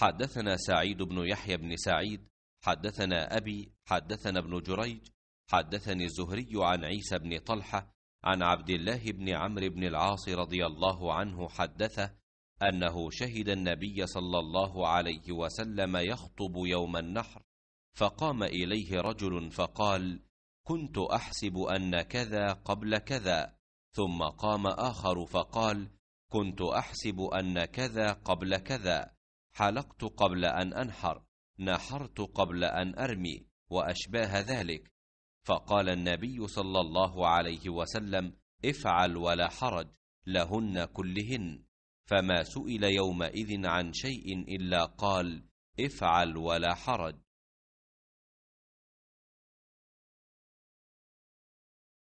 حدثنا سعيد بن يحيى بن سعيد حدثنا أبي حدثنا ابن جريج حدثني الزهري عن عيسى بن طلحة عن عبد الله بن عمرو بن العاص رضي الله عنه حدثه أنه شهد النبي صلى الله عليه وسلم يخطب يوم النحر فقام إليه رجل فقال كنت أحسب أن كذا قبل كذا ثم قام آخر فقال كنت أحسب أن كذا قبل كذا حلقت قبل أن أنحر نحرت قبل أن أرمي وأشباه ذلك فقال النبي صلى الله عليه وسلم افعل ولا حرج لهن كلهن فما سئل يومئذ عن شيء إلا قال افعل ولا حرج